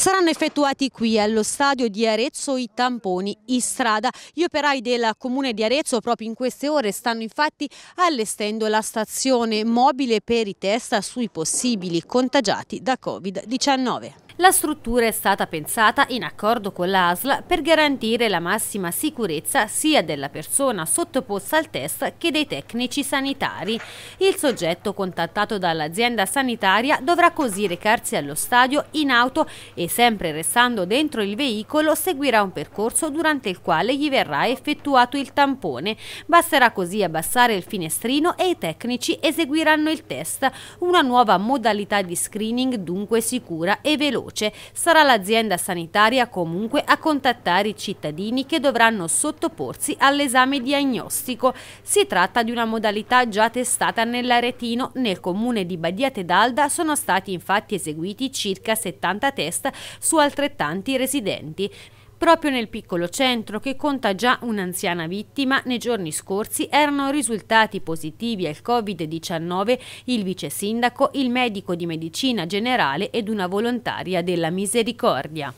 Saranno effettuati qui allo stadio di Arezzo i tamponi in strada. Gli operai del comune di Arezzo proprio in queste ore stanno infatti allestendo la stazione mobile per i test sui possibili contagiati da Covid-19. La struttura è stata pensata in accordo con l'ASL per garantire la massima sicurezza sia della persona sottoposta al test che dei tecnici sanitari. Il soggetto contattato dall'azienda sanitaria dovrà così recarsi allo stadio in auto e sempre restando dentro il veicolo seguirà un percorso durante il quale gli verrà effettuato il tampone. Basterà così abbassare il finestrino e i tecnici eseguiranno il test, una nuova modalità di screening dunque sicura e veloce voce, sarà l'azienda sanitaria comunque a contattare i cittadini che dovranno sottoporsi all'esame diagnostico. Si tratta di una modalità già testata nell'Aretino. Nel comune di Badia Tedalda sono stati infatti eseguiti circa 70 test su altrettanti residenti. Proprio nel piccolo centro, che conta già un'anziana vittima, nei giorni scorsi erano risultati positivi al Covid-19 il vice sindaco, il medico di medicina generale ed una volontaria della misericordia.